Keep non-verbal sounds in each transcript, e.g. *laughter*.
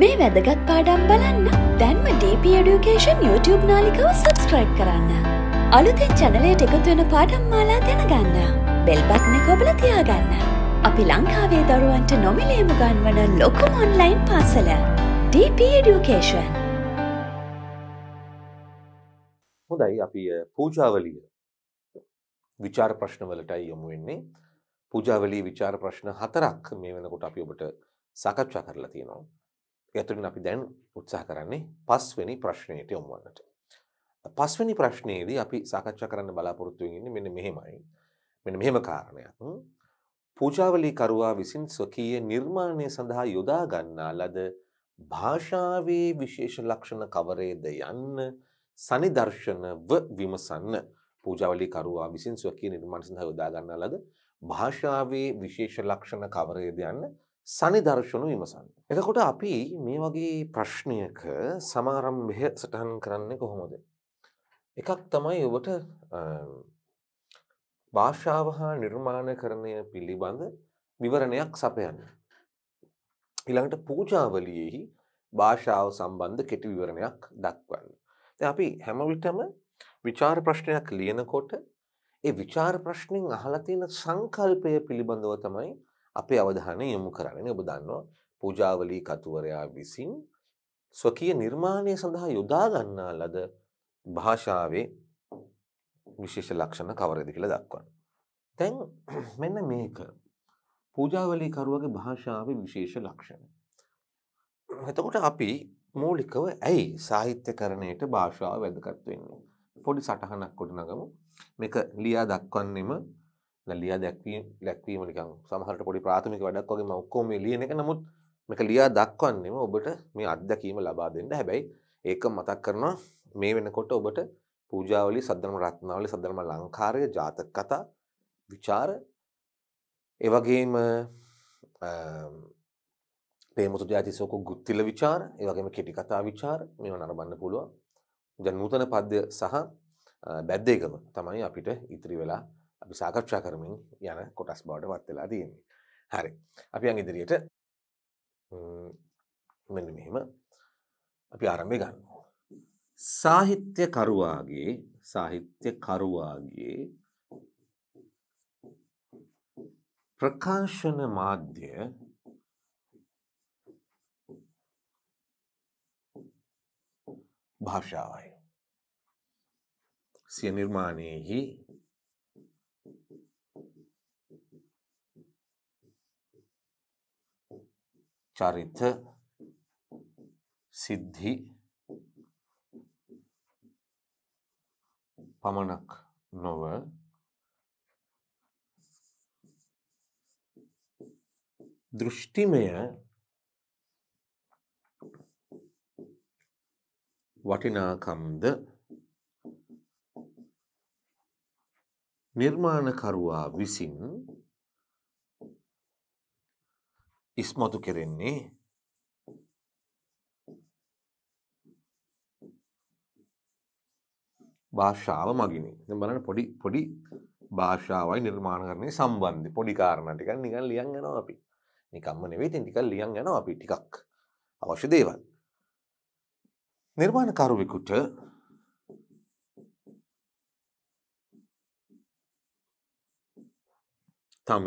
මේ වැදගත් පාඩම් බලන්න දැන්ම DP Education YouTube නාලිකව සබස්ක්‍රයිබ් කරන්න. අලුතෙන් චැනලයට එකතුවෙන පාඩම් මාලා දැනගන්න. බෙල්බත්න කොබල තියාගන්න. අපි ලංකාවේ දරුවන්ට නොමිලේම ගන්වන ලොකුම ඔන්ලයින් පාසල. DP Education. හොඳයි අපි පූජාවලිය විචාර ප්‍රශ්නවලටයි යොමු වෙන්නේ. පූජාවලී විචාර ප්‍රශ්න හතරක් මේ වෙනකොට අපි ඔබට සාකච්ඡා කරලා තියෙනවා. ඇතුළින් අපි දැන් උත්සාහ කරන්නේ පස්වෙනි ප්‍රශ්නයට යොමුවන්නට. පස්වෙනි ප්‍රශ්නයේදී අපි සාකච්ඡා කරන්න බලාපොරොත්තු වෙන්නේ මෙන්න මෙහෙමයි. මෙන්න මෙහෙම කාරණයක්. පූජාවලිකරුවා විසින් ස්වකීය නිර්මාණය සඳහා යොදා ගන්නා ලද භාෂාවේ විශේෂ ලක්ෂණ කවරේද යන්න සනිදර්ශනව විමසන්න. පූජාවලිකරුවා විසින් ස්වකීය නිර්මාණ සඳහා යොදා ගන්නා ලද භාෂාවේ විශේෂ ලක්ෂණ කවරේද යන්න සනිදර්ශනු විමසන්න. එතකොට අපි මේ වගේ ප්‍රශ්නයක සමාරම්භය සටහන් කරන්න කොහොමද. එකක් තමයි ඔබට භාෂාව හා නිර්මාණ කරණය පිළිබඳ විවරණයක් සපයන්න. ඉළඟට පූජාවලියෙහි භාෂාව සම්බන්ධ කෙටි විවරණයක් දක්වන්න. අපි හැමවිටම විචාර ප්‍රශ්නයක් ලියනකොට ඒ විචාර ප්‍රශ්නින් අහලතින සංකල්පය පිළිබඳව තමයි අපේ අවධානය යොමු කරන්නේ ඔබ දන්නවා පූජාවලී කතුවරයා විසින් ස්වකීය නිර්මාණය සඳහා යොදා ගන්නා ලද භාෂාවේ විශේෂ ලක්ෂණ කවරද කියලා දක්වන්න. දැන් මෙන්න මේක පූජාවලී කරුවගේ භාෂාවේ විශේෂ ලක්ෂණ. එතකොට අපි මූලිකව ඇයි සාහිත්‍යකරණයට භාෂාව වැදගත් වෙන්නේ? පොඩි සටහනක් ගොඩනගමු. මේක ලියා දක්වන්නෙම ලියා දැක්වීම ලැක්වීම නිකන් සමහරට පොඩි ප්‍රාථමික වැඩක් වගේ ඔක්කොම මේ ලියන එක නමුත් මේක ලියා දක්වන්නේම ඔබට මේ අත්දැකීම ලබා දෙන්න. හැබැයි ඒක මතක් කරනවා මේ වෙනකොට ඔබට පූජාවලි සද්ධර්ම රත්නාවලි සද්ධර්ම ලංකාරය ජාතක කතා විචාර ඒ වගේම ප්‍රේමසු ජාතිසෝක ගුත්තිල විචාර ඒ වගේම කෙටි කතා විචාර මේවා නරඹන්න පුළුවන්. දැන් නූතන පද්‍ය සහ බැද්දේකම තමයි අපිට ඉතිරි වෙලා අපි සාකච්ඡා කරමින් යන කොටස් බවට වත් වෙලා තියෙන්නේ. හරි. අපි යන් ඉදිරියට මෙන්න මෙහෙම අපි ආරම්භය ගන්න. සාහිත්‍ය කරුවාගේ සාහිත්‍ය කරුවාගේ ප්‍රකාශන මාධ්‍ය භාෂාවයි. සිය නිර්මාණයෙහි චරිත සිද්ධි පමණක් නොව දෘෂ්ටිමය වටිනාකම්ද නිර්මාණකරුවා විසින් ඉස්මතු කෙරෙන්නේ භාෂාව මගිනි බලන පොඩි පොඩි භාෂාවයි නිර්මාණරණය සම්බන්ධ පොඩි කාරණ ටිකන් නිකන් ලියන් යනවා අපි නිකම්ම නෙවේ තින් ටිකල් ලියන් යනවා අපි ටිකක් අවශ්‍ය දේවල් නිර්මාණකරුවෙකුට තම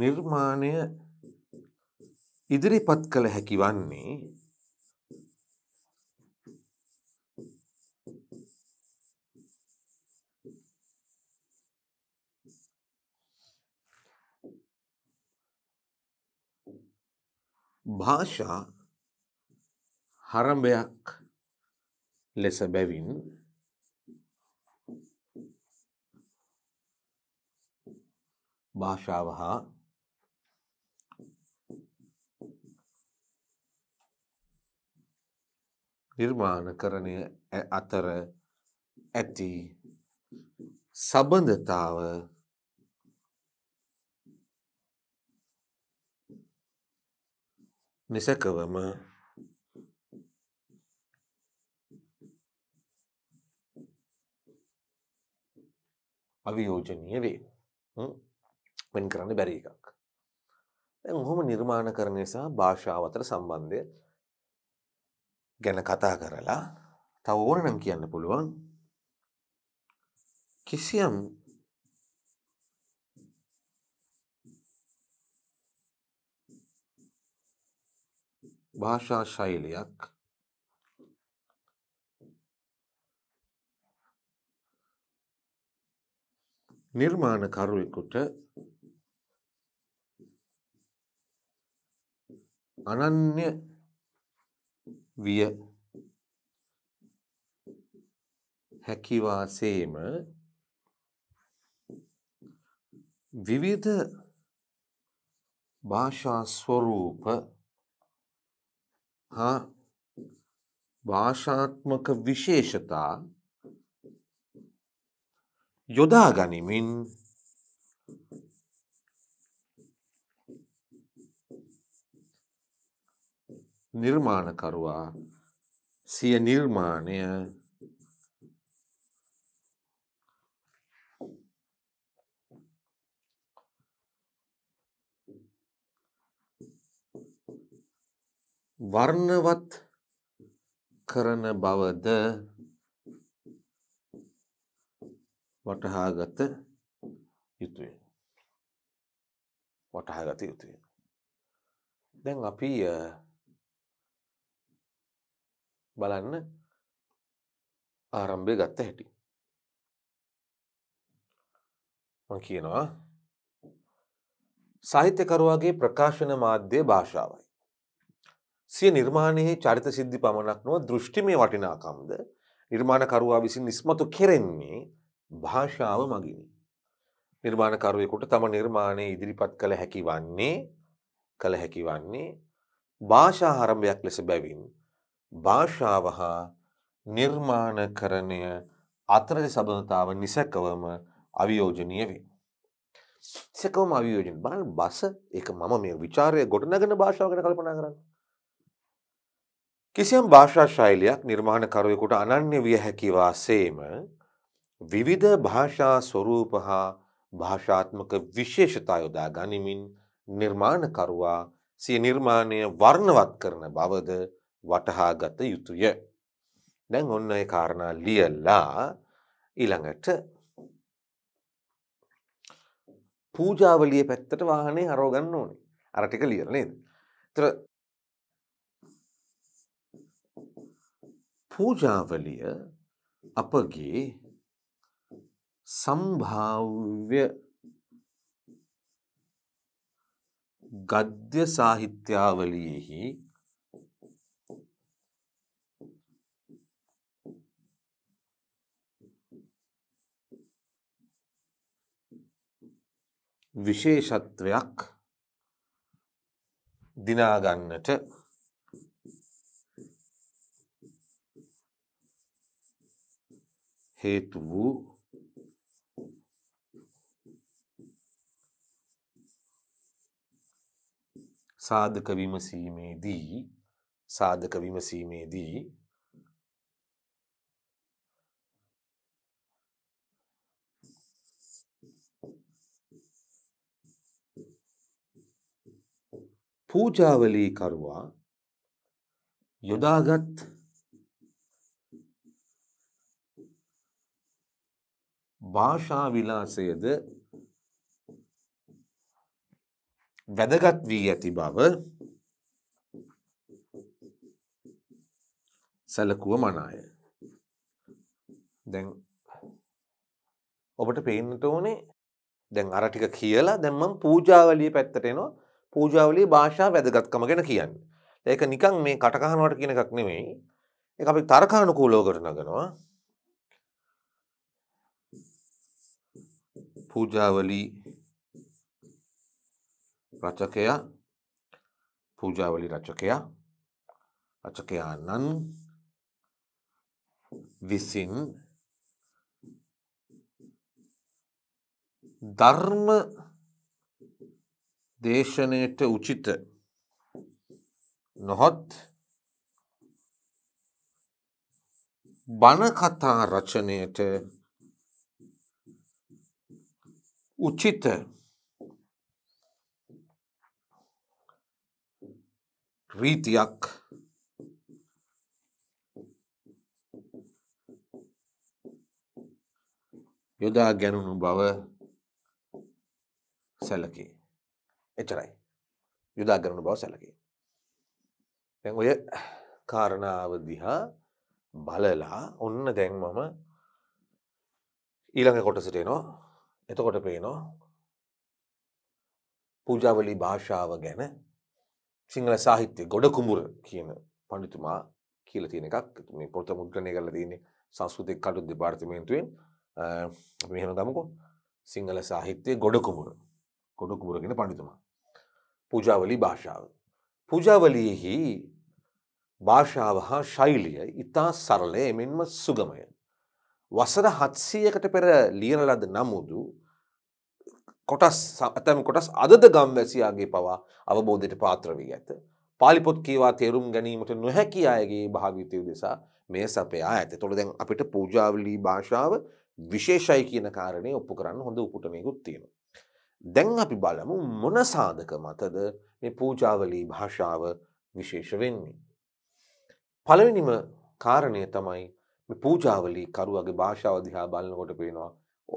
නිර්මාණය ඉදිරිපත් කළ හැකි වන්නේ භාෂා හරඹයක් ලෙස බැවින් භාෂාව හා නිර්මාණකරණය අතර ඇති සබඳතාව නිසකවම අවියෝජනීය වේ වෙන් කරන්න බැරි එකක්. දැන් ඔහොම නිර්මාණකරණය සහ භාෂාව අතර සම්බන්ධය ගැන කතා කරලා තව ඕනනම් කියන්න පුළුවන් කිසියම් භාෂා ශෛලයක් නිර්මාණ කරුවෙකුට අනන්‍ය විය හැකි වාසේම විවිධ භාෂා ස්වරූප හා භාෂාත්මක විශේෂතා යොදා ගනිමින් නිර්මාණකරුවා සිය නිර්මාණය වර්ණවත් කරන බවද වටහාගත යුතුය. වටහාගත යුතුය. දැන් අපි බලන්න ආරම්භය ගත්ත හැටි. මම කියනවා සාහිත්‍යකරුවාගේ ප්‍රකාශන මාධ්‍ය භාෂාවයි. සිය නිර්මාණයේ චරිත සිද්ධි පමණක් නොව දෘෂ්ටිමය වටිනාකම්ද නිර්මාණකරුවා විසින් ඉස්මතු කෙරෙන්නේ භාෂාව මගිනි. නිර්මාණකරුවෙකුට තම නිර්මාණය ඉදිරිපත් කළ හැකි වන්නේ කළ හැකි වන්නේ භාෂා ආරම්භයක් ලෙස බැවින් භාෂාව හා නිර්මාණකරණය අතරදි සබඳතාව නිසැකවම අවියෝජනීය වේ. සකවම අවියෝජන බල බස එක මම මේ විචාරය ගොඩනගෙන භාෂාව ගැන කල්පනා කරන්න. කිසියම් භාෂා ශෛලියක් නිර්මාණකරුවෙකුට අනන්‍ය විය හැකි වාසේම විවිධ භාෂා ස්වරූප හා භාෂාත්මක විශේෂතා යොදා ගනිමින් නිර්මාණකරුවා සිය නිර්මාණය වර්ණවත් කරන බවද වටහා ගත යුතුය. දැන් ඔන්න ඒ කාරණා ලියලා ඊළඟට පූජාවලිය පැත්තට වාහනේ හරව ගන්න ඕනේ. අර ටික ලියලා නේද? ඒතර පූජාවලිය අපගේ සම්භාව්‍ය ගද්‍ය සාහිත්‍යාවලියෙහි විශේෂත්වයක් දිනාගන්නට හේතු වූ සාධක විමසීමේදී සාධක විමසීමේදී පූජාවලී කරුවා යොදාගත් භාෂා විලාසයද වැදගත් වී ඇති බව සැලකුව මනාය. දැන් ඔබට පේන්නට ඕනේ දැන් අර ටික කියලා දැන් මම පූජාවලිය පැත්තට එනවා පූජාවලේ භාෂා වැදගත්කම ගැන කියන්න. ඒක නිකං මේ කටකහනුවට කියන එකක් නෙමෙයි එක අපි තර්කානුකූලෝකට නගනවා පූජාවලී රචකයා පූජාවලි රචකයා රචකයානන් විසින් ධර්ම දේශනයට උචිත නොහොත් බණකතා රචනයට උචිත රීතියක් යොදා ගැනුණු බව සැලකේ. එච්චරයි. යොදා කරන බව සැලකේ. දැන් ඔය කාරණාව දිහා බලලා ඔන්න දැන් මම ඊළඟ කොටසට එනවා. එතකොට පේනවා පූජාවලි භාෂාව ගැන සිංහල සාහිත්‍ය ගොඩ කුඹුර කියන පඬිතුමා කියලා තියෙන එකක් මේ පොත මුද්‍රණය කරලා තියෙන්නේ සංස්කෘතික කටයුතු දෙපාර්තමේන්තුවෙන් අපි මෙහෙම ගමුකෝ සිංහල සාහිත්‍ය ගොඩ කුඹුර කොඩුකුමරගෙන පඬිතුමා. පූජාවලි භාෂාව. පූජාවලියෙහි භාෂාව හා ශෛලිය ඉතා සරලය එමෙන්ම සුගමය. වසර හත්සීයකට පෙර ලියන ලද නමුදු කොටස් ඇතැම් කොටස් අදද ගම්වැසියාගේ පවා අවබෝධයට පාත්‍ර වී ඇත. පාලිපොත් කියවා තේරුම් ගැනීමට නොහැකි අයගේ භාවිතය දෙසා මේ සපයා ඇත තොළ දැන් අපිට පූජාවලී භාෂාව විශේෂයි කියන කාරණය ඔප්පු කරන්න හොඳ උපුටමයකුත් තියෙන. දැන් අපි බලමු මොන සාධක මතද මේ පූජාවලී භාෂාව විශේෂ වෙන්නේ. පළවෙනිම කාරණය තමයි පූජාවලී කරුවගේ භාෂාව දිහා බලනකොට පේනවා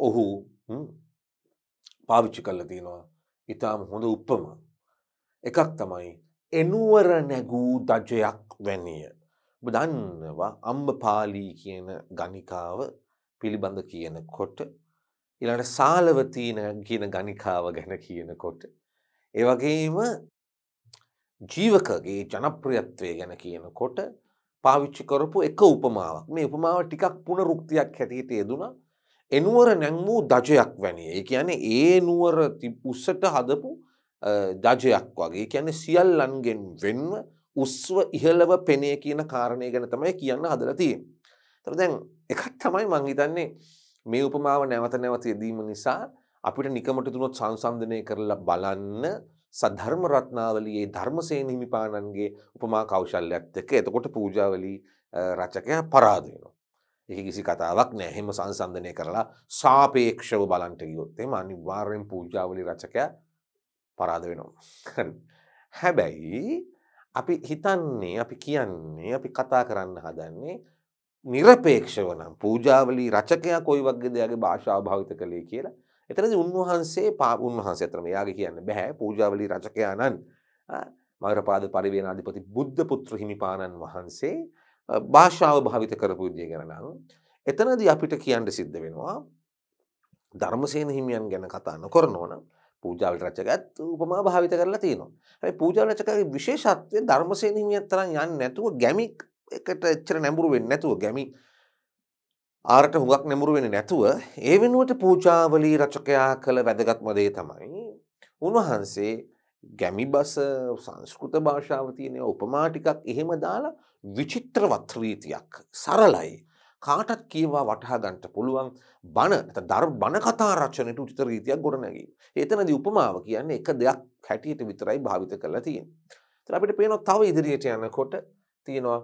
ඔහු පාවිච්චි කල්ල තියෙනවා ඉතාම හොඳ උප්පම එකක් තමයි එනුවර නැගූ දජයක් වැනිය දන්නවා අම්බපාලී කියන ගනිකාව පිළිබඳ කියන කොට ඊළඟට සාලවතීන කියන ගණිකාව ගැන කියනකොට ඒ වගේම ජීවකගේ ජනප්‍රියත්වය ගැන කියනකොට පාවිච්චි කරපු එක උපමාවක් මේ උපමාව ටිකක් පුනරුක්තියක් හැටියට යෙදුනා එනුවර නැංවූ දජයක් වැනි ඒ කියන්නේ ඒ නුවර උස්සට හදපු දජයක් වගේ කියන්න සියල්ලන්ගෙන් වෙන්ව උස්ව ඉහලව පෙනේ කියන කාරණය ගැන තමයි කියන්න හදලතිය. තර දැන් එකත් තමයි මංහිතන්නේ මේ උපමාව නැවත නැවත යෙදීම නිසා අපිට නිකමට දුනොත් සංසන්දනය කරලා බලන්න සද්ධර්ම රත්නාවලියේ ධර්මසේන හිමිපාණන්ගේ උපමා කෞශල්‍යයත් එක්ක එතකොට පූජාවලි රචකයා පරාද වෙනවා. ඒක කිසි කතාවක් නෑ. එහෙම සංසන්දනය කරලා සාපේක්ෂව බලන්ට ගියොත් එහෙම අනිවාර්යෙන් පූජාවලි රචකයා පරාද වෙනවා. *laughs* හැබැයි අපි හිතන්නේ අපි කියන්නේ අපි කතා කරන්න හදන්නේ නිරපේක්ෂව නම් පූජාවලි රචකයා කොයි වගේ දෙයාගේ භාෂාව භාවිත කළේ කියලා. එතනදී උන්වහන්සේ උන්වහන්සේ අතර මෙයාගේ කියන්න බෑ පූජාවලි රචකයා නම් මගරපාද පරිවේනාධිපති බුද්ධ පුත්‍ර හිමිපාණන් වහන්සේ භාෂාව භාවිත කරපු විදිය ගැන නම් එතනදී අපිට කියන්න සිද්ධ වෙනවා ධර්මසේන හිමියන් ගැන කතා නොකරනෝ නම් පූජාවල රචකයත් උපමා භාවිත කරලා තියෙනවා. හැබැයි පූජාවල රචකගේ විශේෂත්වය ධර්මසේන හිමියන් තරම් යන්නේ නැතුව ගැමික් එකට එච්චර නැඹුරු වෙන්නේ නැතුව ගැමි ආරට හුඟක් නැඹුරු වෙන්නේ නැතුව ඒ වෙනුවට පූජාවලී රචකයා කළ වැදගත්ම දේ තමයි උන්වහන්සේ ගැමි බස සංස්කෘත භාෂාව තියෙනය උපමා ටිකක් එහෙම දාලා විචිත්‍රවත් රීතියක් සරලයි කාටත් කියවා වටහා ගන්නට පුළුවන් බණ දර් බණ කතා රචනයට උචිත රීතියක් ගොඩනැගීම. එතනදී උපමාව කියන්නේ එක දෙයක් හැටියට විතරයි භාවිත කරලා තියෙන්නේ. ඒතර අපිට පේනවා තව ඉදිරියට යනකොට තියෙනවා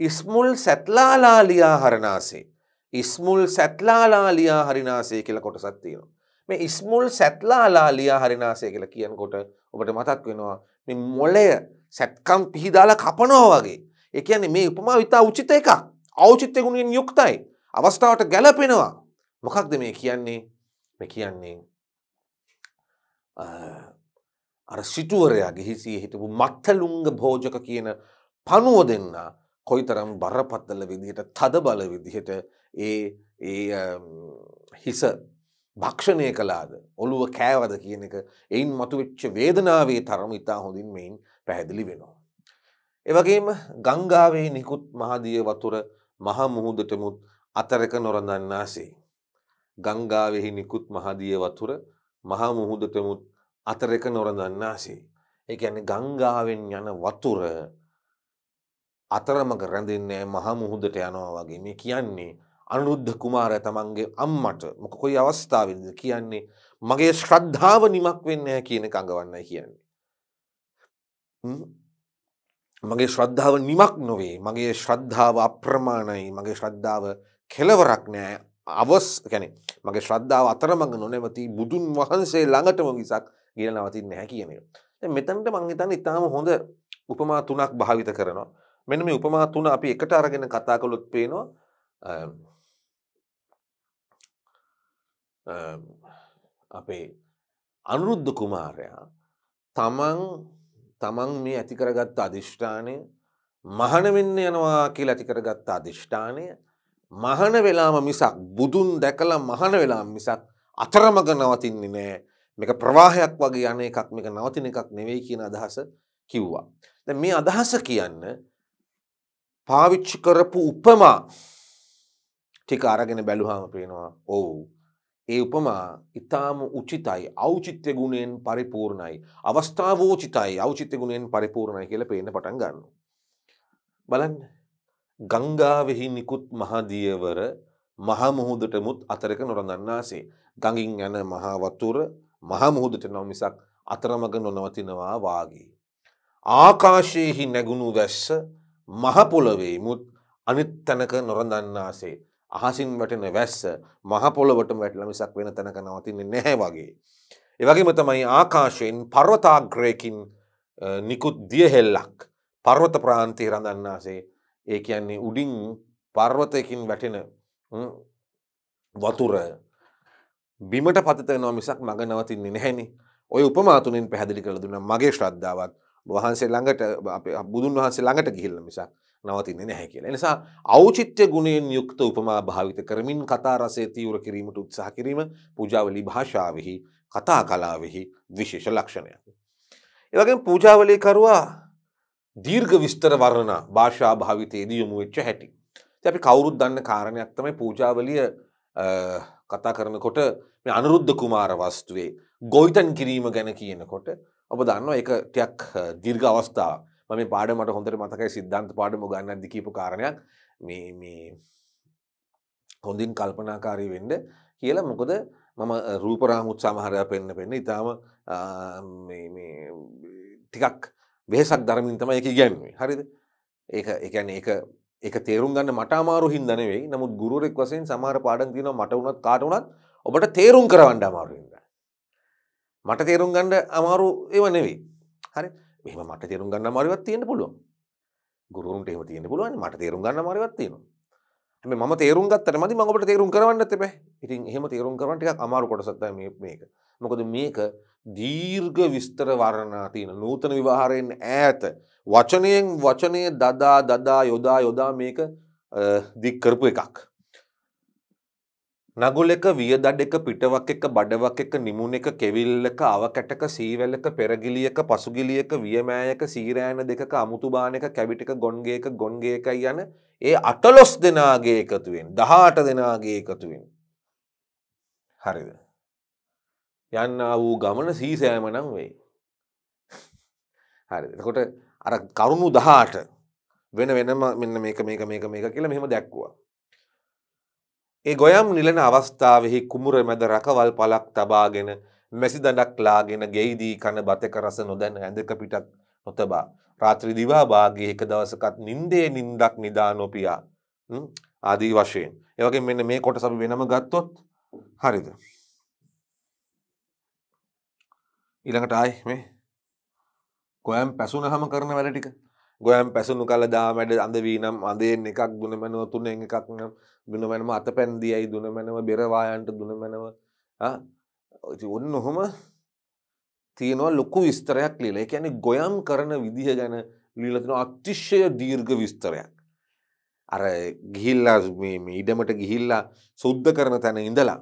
ඉස්මුල් සැත්ලාලා ලියා හරනාසේ. ඉස්මුල් සැත්ලාලා ලියා හරිනාසේ කියල කොටසත් තියෙනවා. මේ ඉස්මුල් සැත්ලාලා ලියා හරිනාසේ කියලා කියනකොට ඔබට මතක් වෙනවා මේ මොලය සැත්කම් පිහිදාලා කපනවා වගේ. ඒ කියන්නේ මේ උපමා විතා උචිත එකක්. අවචිත්‍ය ගුණයෙන් යුක්තයි. අවස්ථාවට ගැලපෙනවා. මොකක්ද මේ කියන්නේ? මේ කියන්නේ අර සිටුවරයා ගිහිසිය හිටපු මත්තලුංග භෝජක කියන පණුව දෙන්නා කොයිතරම් බරපත්තල විදිහට තද බල විදිහට ඒ ඒ හිස භක්ෂණය කලාද ඔළුව කෑවද කියන එක එයින් මතුවෙච්ච වේදනාවේ තරම ඉතා හොඳින් මෙයින් පැහැදිලි වෙනවා. එවගේම ගංගාවේ නිකුත් මහදිය වතුර මහමුහුදටමුත් අතරක නොරඳන්නාසේ. ගංගාවෙහි නිකුත් මහදිය වතුර මහමුහුදටමුත් අතරක නොරඳන්නාසේ. ඒ ඇන ගංගාවෙන් යන වතුර අතරමක රැඳන්නේ මහා මුහුදට යනවා වගේ මේ කියන්නේ අනුරුද්ධ කුමාරය තමන්ගේ අම්මට මොක කොයි අවස්ථාවද කියන්නේ මගේ ශ්‍රද්ධාව නිමක් වෙන්න කියන කඟවන්න කියන්නේ. මගේ ශ්‍රද්ධාව නිමක් නොවේ මගේ ශ්‍රද්ධාව අප්‍රමාණයි මගේ ශ්‍රද්ධාව කෙලවරක් නෑ අවස් ගැන මගේ ශ්‍රද්ධාව අතරමඟ නොනැවති බුදුන් වහන්සේ ළඟටම විසක් ගෙන නවතින්න හැ කියනෙ. මෙතන්ට මංහිතන් ඉතාම හොඳ උපමා තුනක් භාවිත කරනවා. මෙන්න මේ උපමා තුන අපි එකට අරගෙන කතා කළොත් පේනවා අපේ අනුරුද්ධ කුමාරයා තමන් තමන් මේ ඇති කරගත්ත අධිෂ්ඨානය මහන වෙන්න යනවා කියලා ඇති කරගත්ත අධිෂ්ඨානය මහන වෙලාම මිසක් බුදුන් දැකලා මහන වෙලා මිසක් අතරමග නවතින්නේ නෑ මේක ප්‍රවාහයක් වගේ යන එකක් මේක නවතින එකක් නෙවෙයි කියන අදහස කිව්වා. දැන් මේ අදහස කියන්න පාවිච්චි කරපු උපමා ටික අරගෙන බැලුහාම පේනවා ඔවු. ඒ උපමා ඉතාම උචිතයි අවචිත්‍ය ගුණයෙන් පරිපූර්ණයි. අවස්ථාවෝචිතයි අවචිත්‍ය ගුණයෙන් පරිපූර්ණයි කියල පේන පටන් ගන්න. බලන්න ගංගාවෙහි නිකුත් මහදියවර මහමුහුදටමුත් අතරක නොරඳන්නාසේ. ගඟින් යන මහාවතුර මහමුහුදට නොමිසක් අතරමග නොනවතිනවා වාගේ. ආකාශයෙහි නැගුණු වැස්ස මහපොළවෙයිමුත් අනිත් තැනක නොරඳන්නාසේ. අහසින් වැටෙන වැස්ස මහපොළොවට වැටල මිසක් වෙන තැනක නවතින්නේ නැහැ වගේ. එවගේම තමයි ආකාශයෙන් පර්වතාග්‍රයකින් නිකුත් දියහෙල්ලක් පර්වත ප්‍රාන්තය රඳන්නාසේ ඒ කියන්නේ උඩින් පර්වතයකින් වැටෙන වතුර බිමට පතනවා මිසක් මඟ නවතින්නේ නැහැනි ඔය උපමාතුනින් පැහැදිලි කළ දුන්න මගේ ශ්‍රද්ධාවත් වහන්සේ ළඟට බුදුන් වහන්සේ ළඟට ගිහිල්ල මිසක් නවතින්නේ නැහැ කියලා. එනිසා ඖචිත්‍ය ගුණයෙන් යුක්ත උපමා භාවිත කරමින් කතා රසය තීව්‍ර කිරීමට උත්සාහ කිරීම පූජාවලි භාෂාවෙහි කතා කලාවෙහි විශේෂ ලක්ෂණයක්. ඒ වගේම පූජාවලි කරුවා දීර්ඝ විස්තර වර්ණනා භාෂා භාවිතයේදී යොමු වෙච්ච හැටි. ඉතින් අපි කවුරුත් දන්න කාරණයක් තමයි පූජාවලිය කතා කරනකොට මේ අනුරුද්ධ කුමාර වස්තුවේ ගොවිතැන් කිරීම ගැන කියනකොට ඔබ දන්න එක ටයක් දීර්ග අවස්ථාව මම පාඩමට හොඳට මතකයි සිද්ධන්ත පාඩම ගන්න දිකීපු කාරණයක් මේ හොඳින් කල්පනාකාරී වෙන්ඩ කියලා මොකද මම රූපරාමුත් සමහරය පෙන්න්න පෙන්න ඉතාම ටිකක් වෙහසක් දරමින් තම එක ගැන්වේ හරිද ඒ එකැන එක එක තේරුම් ගන්න මට අමාරු හින්දනවෙයි නමුත් ගුරුවෙක් වසයෙන් සමහර පාඩන් තින මට වුණත් කාටුනත් ඔබට තේරුම් කරවන්ඩ අමාරුහින්ද මට තේරුම් ගන්න අමාරු ඒව නෙවෙයි. හරි. මෙහෙම මට තේරුම් ගන්න අමාරුවක් තියෙන්න පුළුවන්. ගුරුවරුන්ට එහෙම තියෙන්න පුළුවන්. මට තේරුම් ගන්න අමාරුවක් තියෙනවා. හැබැයි මම තේරුම් ගත්තට මදි මම ඔබට තේරුම් කරවන්නත් එපා. ඉතින් එහෙම තේරුම් කරවන්න ටිකක් අමාරු කොටසක් තමයි මේ මේක. මොකද මේක දීර්ඝ විස්තර වර්ණනා තියෙන නූතන විවහාරයෙන් ඈත වචනයෙන් වචනය දදා දදා යොදා යොදා මේක දික් කරපු එකක්. නගුල එක වියදඩ එක පිටවක් එක බඩවක් එක නිමුණ එක කෙවිල්ලක අවකැටක සීවැල්ලක පෙරගිලියක පසුගිලියක වියමෑයක සීරෑන දෙකක අමුතුබානක කැවිටික ගොන්ගේක ගොන්ගේකයි යන ඒ අටලොස් දෙනාගේ එකතුවෙන් දහට දෙනාගේ එකතුවෙන්. හරිද. යන්න වූ ගමන සීසෑමනම් වෙයි. හරි එතකොට අර කරුණු දහට වෙන වෙනම මෙන්න මේක මේක මේක මේක කියලා මෙහෙම දැක්වා. ඒ ගොයම් නිලන අවස්ථාවෙහි කුමුර මැද රකවල් පලක් තබාගෙන මැසි දඩක් ලාගෙන ගෙයිදී කන බතක රස නොදැන ඇඳක පිටක් නොතබා. රාත්‍රි දිවාභාගේ එක දවසකත් නින්දේ නින්දක් නිදා නොපියා ආදී වශයෙන්. ඒවගේ මෙන්න මේ කොට සබි වෙනම ගත්තොත් හරිද. ඉළඟට ආයි මේ කොයම් පැසුනහම කරන වැඩටික ගොයම් පැසුණු කල දාමැඩ අඳ වී නම් අඳයෙන් එකක් දුනමැනව තුනෙන් එකක් නම් දුනමැනම අත පැන්දියයි දුනමැනව බෙරවායන්ට දුනමැනව ඔන්න ඔහොම තියෙනවා ලොකු විස්තරයක් ලීලා ඒ කියන්නේ ගොයම් කරන විදිහ ගැන ලීලා තියෙනවා අතිශය දීර්ඝ විස්තරයක් අර ගිහිල්ලා මේ ඉඩමට ගිහිල්ලා සුද්ධ කරන තැන ඉඳලා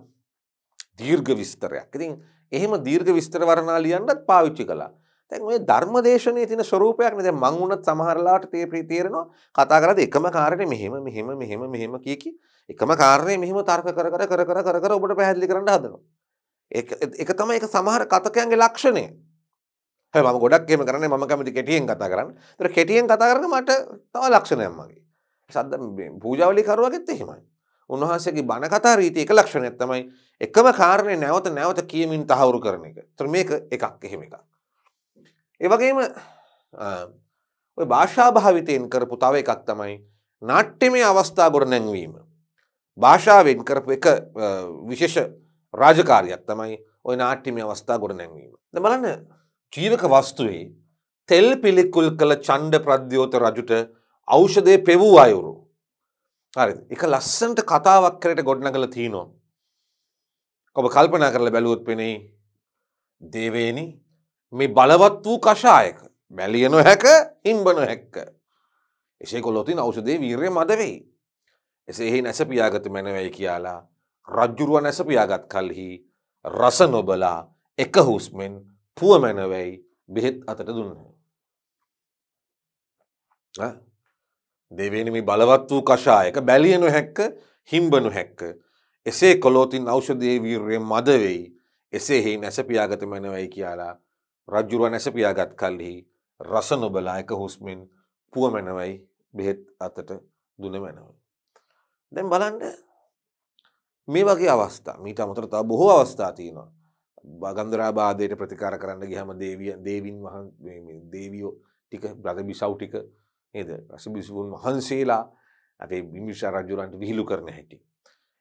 දීර්ඝ විස්තරයක්. ඉතින් එහෙම දීර්ඝ විස්තර වර්ණා ලියන්නත් පාවිච්චි කළා. තැන් ඔය ධර්මදේශනය තින ස්වරූපයක්න දැ මං වුණත් සමහරලාට තේ ප්‍රීතේරෙනවා කතා කරද එකම කාරණය මෙහෙම මෙහෙම මෙහෙම මෙහෙම කියකි එකම කාරණය මෙහම තර්ක කර කර කර කර කර කර ඔබට පැහැදිලි කරන්න හදනවා. එක තම එක සමහර කතකයන්ගේ ලක්ෂණය හැම ගොඩක් එම කරන ම කමති කෙටියෙන් කතා කරන්න තර කෙටියෙන් කතා කරන මට තව ලක්ෂණයම්මගේ සද පූජාවලි කරුවගෙත් එහෙමයි උන්වහන්සේගේ බණ කතා රීති එක ලක්ෂණයක් තමයි එකම කාරණය නැවත නැවත කියමින් තහවුරු කරන එක ත්‍ර මේක එකක් එහෙම එකක් ඒවගේම ඔය භාෂාභාවිතයෙන් කරපු තව එකක් තමයි නාට්‍යමය අවස්ථා ගොඩ නැංවීම. භාෂාවෙන් කරපු එක විශේෂ රාජකාරයක් තමයි ඔය නාට්‍යමය අවස්ථා ගොඩ නැංවීම. බලන්න ජීවක වස්තුවේ තෙල් පිළිකුල් කළ චණ්ඩ ප්‍රද්‍යෝත රජුට අෞෂදය පෙවූ අයුරු. හරි එක ලස්සන්ට කතාවක් කරට ගොඩ්නගල තිීනොම්. ඔබ කල්පනා කරල බැලුවොත් පෙනෙයි දේවේනි මේ බලවත් වූ කෂායක බැලිය නොහැක ඉම්බ නොහැක්ක. එසේ කොලොතින් අවසදේ වීරය මදවෙයි. එසේ එහි නැස පියාගත මැනවයි කියලා රජ්ජුරුව නැස පියාගත් කල්හි රස නොබලා එක හුස්මෙන් පුව මැනවැයි බෙහෙත් අතට දුන්න. දෙවෙනමි බලවත් වූ කෂායක බැලිය නොහැක්ක හිම්බනු හැක්ක. එසේ කොලෝතින් අෞෂදේ වීර්ය මදවෙයි එසේ හි නැසපියාගත මැනවයි කියලා රජ්ජුරුවන් ඇස පියාගත් කල්හි රස නොබලා එක හුස්මෙන් පුව මැනවයි බෙහෙත් අතට දුන මැනවයි. දැන් බලන්ඩ මේ වගේ අවස්ථා මීට අමතර තා බොහෝ අවස්ථා තියෙනවා. බගන්දරාබාදයට ප්‍රතිකාර කරන්න ගහම දේවිය දේවින් දේවියෝ ටික බ්‍රධ බිසව් ටික ඒද රසබිසිවුන් වහන්සේලා අපේ බිමිෂා රජුරන්ට විහිලු කරන හැටි.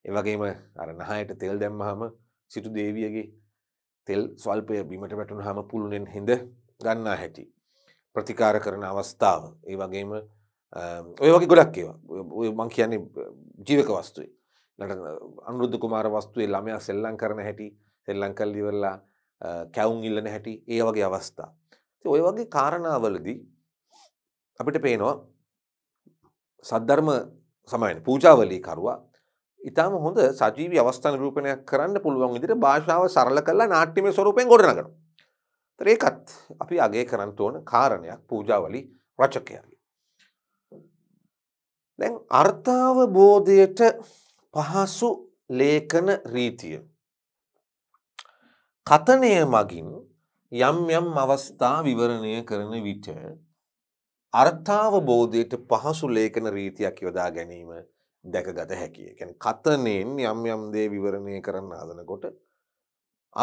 එවගේම අර නහයට තෙල් දැම්මහම සිටු දේවියගේ තෙල් ස්වල්පය බිමට වැටුණු හම පුළුවෙන් හිඳ ගන්නා හැටි. ප්‍රතිකාර කරන අවස්ථාව ඒ වගේම ඔය වගේ ගොඩක් ඒවා මං කියන්නේ ජීවක වස්තුයි ලට අනුරුද්ධ කුමාර වස්තුවේ ළමයා සෙල්ලං කරන හැටි සෙල්ලං කල්ලිවරලා කැවුන් ඉල්ලන හැටි ඒ වගේ අවස්ථා. ඔය වගේ කාරණාවලදී අපිට පේනවා සද්ධර්ම සමයන පූජාවලී කරවා ඉතාම හොඳ සජීවි අවස්ථාන රූපණයක් කරන්න පුළුවන් විදිහට භාෂාව සරල කරලා නාට්‍යමය ස්වරූපයෙන් ගොඩනගනවා. ඒතර ඒකත් අපි අගය කරන්න ඕන කාරණයක් පූජාවලි රචකයාගේ. දැන් අර්ථාවබෝධයට පහසු ලේඛන රීතිය. කතනය මගින් යම් යම් අවස්ථා විවරණය කරන විට අර්ථාවබෝධයට පහසු ලේඛන රීතියක් යොදා ගැනීම දැකගත හැකිය. කැන කතනෙන් යම් යම් දේ විවරණය කරන්න හදනකොට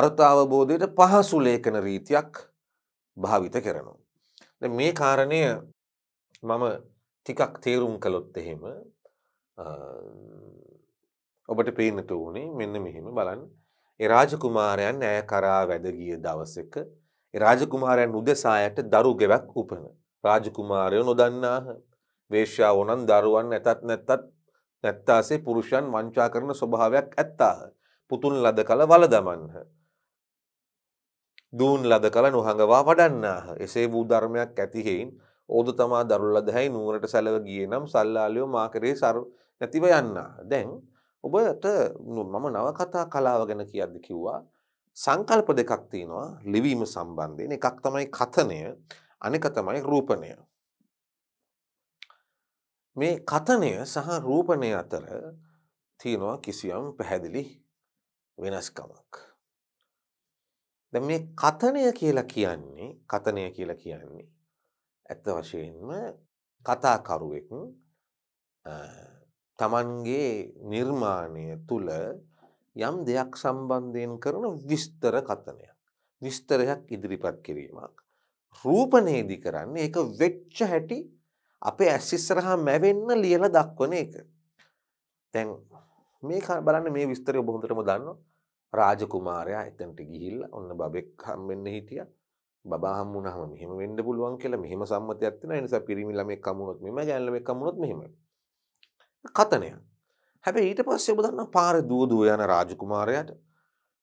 අර්ථාවබෝධයට පහසු ලේඛන රීතියක් භාවිත කරනවා. මේ කාරණය මම ටිකක් තේරුම් කළොත් එහෙම ඔබට පේනට ඕනේ මෙන්න මෙහෙම බලන් එරාජකුමාරයන් ඇය කරා වැදගිය දවසක රාජකුමාරයන් උදෙසායට දරු ගෙවක් උපන. රාජකුමාරය නොදන්නාහ වේශ්‍යාවනන් දරුවන් ඇතත් නැත්තත් නැත්තාසේ පුරුෂයන් වංචා කරන ස්වභාවයක් ඇත්තාහ. පුතුන් ලද කල වල දමන්හ. දූන් ලද කල නොහඟවා වඩන්නාහ. එසේ වූ ධර්මයක් ඇතිහෙයින් ඕද තමා දරුල් ලදහැයි නුවරට සැලව ගිය නම් සල්ලාලියෝ මාකරේ සර නැතිව යන්නා. දැන් ඔබට මම නව කතා කලාව ගැන කියද්දි කිව්වා සංකල්ප දෙකක් තියෙනවා ලිවීම සම්බන්ධයෙන් එකක් තමයි කතනය අනික තමයි රූපණය මේ කතනය සහ රූපණය අතර තියෙනවා කිසියම් පැහැදිලි වෙනස්කමක්. ද මේ කතනය කියලා කියන්නේ කතනය කියලා කියන්නේ. ඇත්ත වශයෙන්ම කතාකරුවෙක් තමන්ගේ නිර්මාණය තුළ යම් දෙයක් සම්බන්ධයෙන් කරන විස්තර කතනයක්. විස්තරයක් ඉදිරිපත් කිරීමක්. රූපනේදි කරන්න ඒ වෙච්ච හැටි අපේ ඇස් ඉස්සරහා මැවෙන්න ලියලා දක්වන එක. දැන් මේ බලන්න මේ විස්තරය ඔබ හොඳටම දන්නවා. රාජකුමාරයා එතනට ගිහිල්ලා ඔන්න බබෙක් හම්බෙන්න හිටියා. බබා හම් වුණාම මෙහෙම වෙන්න පුළුවන් කියලා මෙහෙම සම්මතයක් තියෙනවා. ඒ නිසා පිරිමි ළමෙක් හම්බුනොත් මෙහෙම, ගෑනු ළමෙක් හම්බුනොත් මෙහෙම. කතනයක්. හැබැයි ඊට පස්සේ ඔබ දන්නවා පාරේ දුව දුව යන රාජකුමාරයාට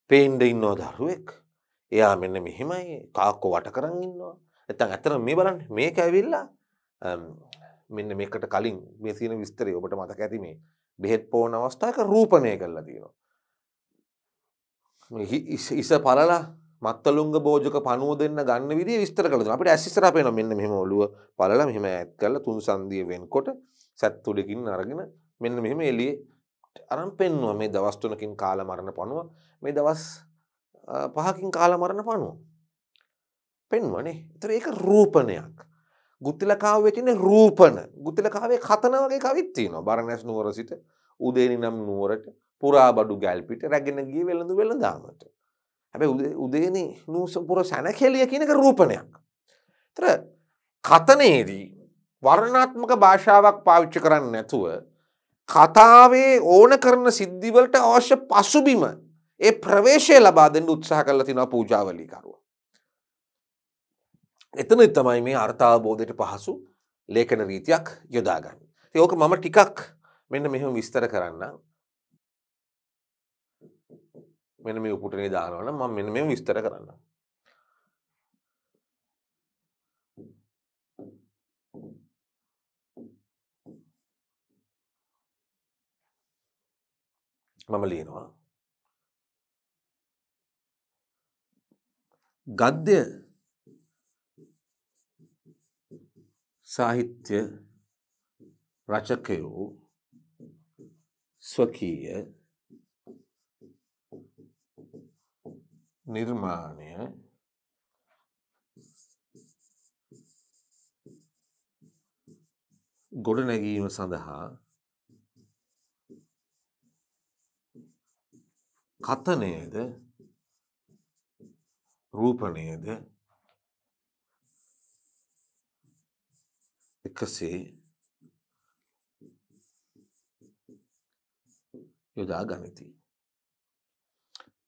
පේන්න ඉන්නව දරුවෙක්. එයා මෙන්න මෙහෙමයි කාක්කෝ වට කරන් ඉන්නවා. නැත්නම් අතන මේ බලන්න මේක ඇවිල්ලා මෙන්න මේකට කලින් මේ සියන විස්තරය ඔබට මතක ඇති මේ බෙහෙත් පෝන අවස්ථාවක රූපණය කරලා තියෙනවා. ඉස පලලා මත්තලුංග බෝජක පනුව දෙන්න ගන්න විදි විස්තර කළ අපට ඇසිස්තර පේන මෙන්න මෙහම ඔලුව පලලා මෙහම ඇත් කරල තුන් සන්දිය වෙන්කොට සැත්තුලිකින් අරගෙන මෙන්න මෙහෙම එලිය අරම් පෙන්වා මේ දවස්තුනකින් කාල මරණ පනුව මේ දවස් පහකින් කාල මරණ පනුව. පෙන්වනේ එතර ඒක රූපණයක්. ගුත්තිලකාවේ තින රූපන ගුත්තිලකාවේ කතනවගේ කවිත්තියනවා බරණැස් නුවර සිට උදේනි නම් නුවරට පුරාබඩු ගැල්පිට රැගෙන ගිය වෙළඳ වෙළඳාමට. හැබැ උදේනි නූසපුර සැනකෙලිය කියනක රූපණයක්. තර කතනේදී වර්ණාත්මක භාෂාවක් පාවිච්චි කරන්න නැතුව කතාවේ ඕන කරන සිද්ධිවලට අවශ්‍ය පසුබිම ඒ ප්‍රවේශය ලබා දෙන්න උත්සාහ කරලා තිනවා පූජාවලිකරුව. එතන තමයි මේ අර්ථාවබෝධයට පහසු ලේඛන රීතියක් යොදාගන්න. ඉතින් ඕක මම ටිකක් මෙන්න මෙහෙම විස්තර කරන්න. මෙන්න මේ උපුටනේ දානවා නම් මම මෙන්න මෙහෙම විස්තර කරන්නම්. මම ලියනවා. ගද්‍ය සාහිත්‍ය රචකයෝ ස්වකීය නිර්මාණය ගොඩනැගීම සඳහා කතනයද රූපණයද එකසේ යොදා ගනිති.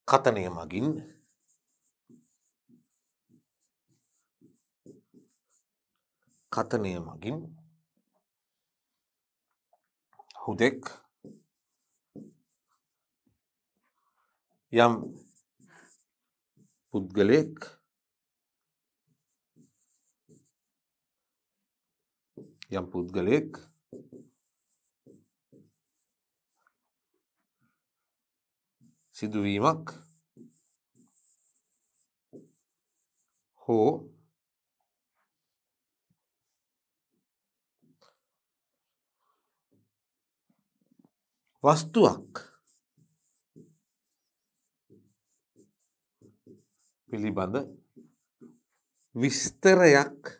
කතනය මගින් කතනය මගින් හුදෙක් යම් පුද්ගලයෙක් යම් පුද්ගලයෙක් සිදුවීමක් හෝ වස්තුවක් පිළිබඳ විස්තරයක්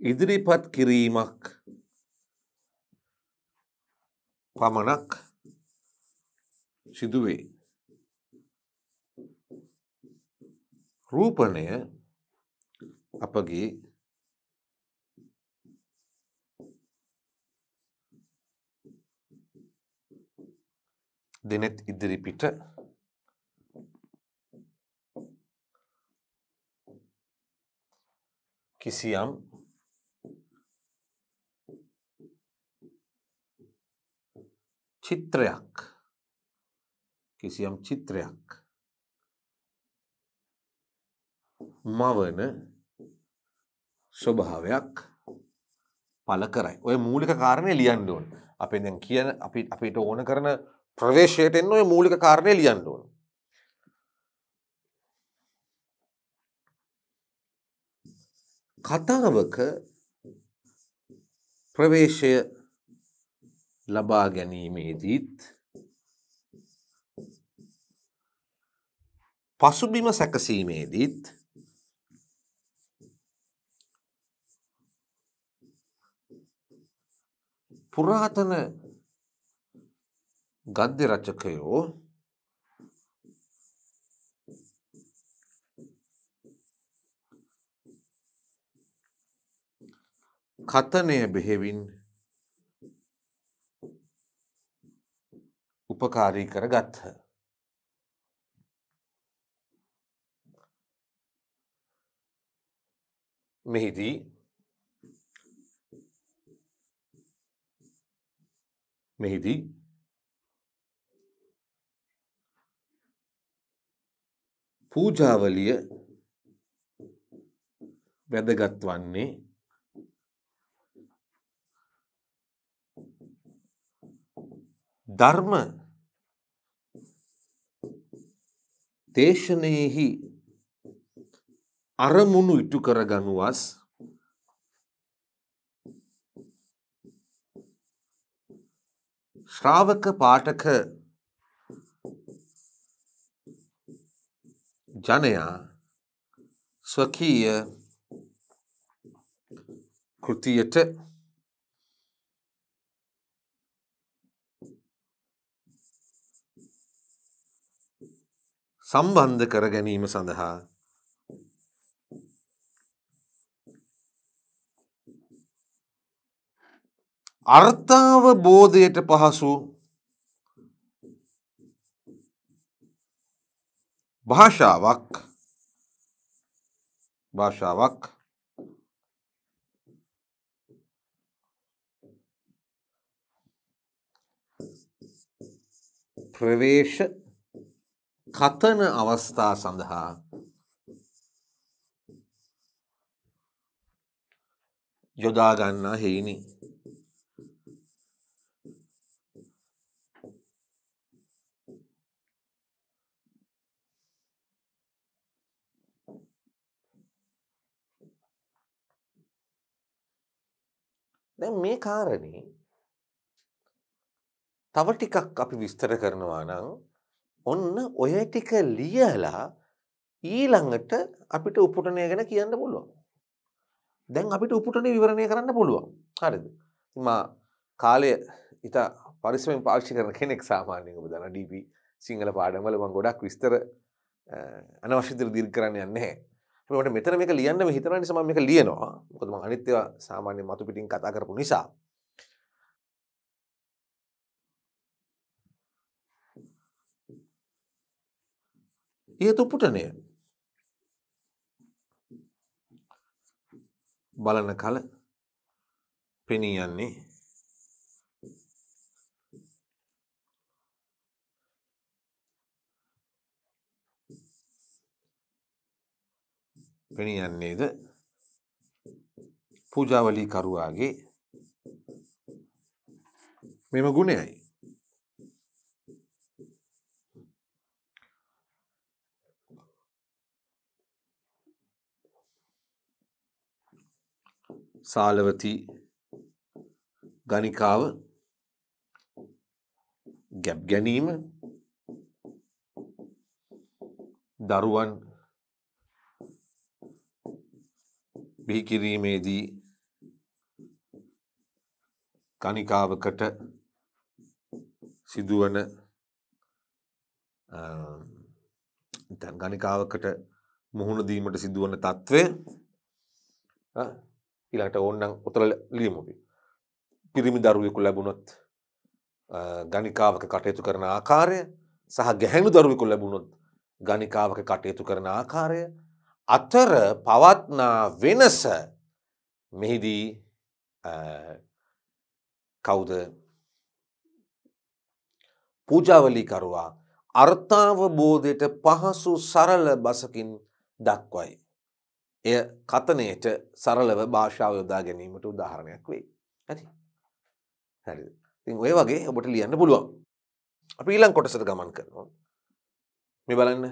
ඉදිරිපත් කිරීමක් පමණක් සිදුවේ. රූපණය අපගේ දෙනෙත් ඉදිරිපිට කිසියම් චිත්‍රයක් කිසියම් චිත්‍රයක් මවන ස්වභාවයක් පල කරයි ඔය මූලික කාරණය ලියන්න ඕන අපේ දැන් කියන අපි අපිට ඕන කරන ප්‍රවේශයට එන්න ඔය මූලික කාරණය ලියන්න ඕන කතාවක ප්‍රවේශය ලබා ගැනීමේදීත් පසුබිම සැකසීමේදීත් පුරාතන ගද්‍ය රචකයෝ කතනය බෙහෙවින් උපකාරී කර ගත්හ. මෙහිදී මෙහිදී පූජාවලිය වැදගත් වන්නේ ධර්ම දේශනයෙහි අරමුණු ඉටු කර ගනුවස් ශ්‍රාවක පාටක ජනයා ස්වකීය කෘතියට සම්බන්ධ කර ගැනීම සඳහා අර්ථාව බෝධයට පහසු භාෂාවක් භාෂාවක් ප්‍රවේශ කතන අවස්ථා සඳහා යොදා ගන්නා හේිනි දැන් මේ කාරණේ තව ටිකක් අපි විස්තර කරනවා නම් ඔන්න ඔය ටික ලියලා ඊළඟට අපිට උපුටනය ගැන කියන්න පුළුවන්. දැන් අපිට උපුටන විවරණය කරන්න පුළුවන්. හරිද? මා කාලය ඉතා පරිස්සමෙන් පාවිච්චි කරන කෙනෙක් සාමාන්‍යයෙන් ඔබ දන්නා DP සිංහල පාඩම්වල මම ගොඩක් විස්තර අනවශ්‍ය දේ දිර් කරන්න යන්නේ නැහැ. හැබැයි මට මෙතන මේක ලියන්න මේ හිතනවා නිසා මම මේක ලියනවා. මොකද මම අනිත් ඒවා සාමාන්‍ය මතු පිටින් කතා කරපු නිසා. ඉහත උපුටනය බලන කල පෙනී යන්නේ පෙනී යන්නේද පූජාවලී කරුවාගේ මෙම ගුණයයි සාලවති ගණිකාව ගැබ් ගැනීම දරුවන් බිහි කිරීමේදී කණිකාවකට සිදුවන ගණිකාවකට මුහුණ දීමට සිදුවන తත්වය ඊළඟට ඕන්නම් උතර ලියමු අපි. පිරිමි දරුවෙකු ලැබුණොත් ගණිකාවක කටයුතු කරන ආකාරය සහ ගැහැණු දරුවෙකු ලැබුණොත් ගණිකාවක කටයුතු කරන ආකාරය අතර පවත්නා වෙනස මෙහිදී කවුද පූජාවලිකරුවා අර්ථාවබෝධයට පහසු සරල බසකින් දක්වයි. එය කතනයට සරලව භාෂාව යොදා ගැනීමට උදාහරණයක් වේ. ඇති. හරි. ඉතින් ඔය වගේ ඔබට ලියන්න පුළුවන්. අපි ඊළඟ කොටසට ගමන් කරනවා. මේ බලන්න.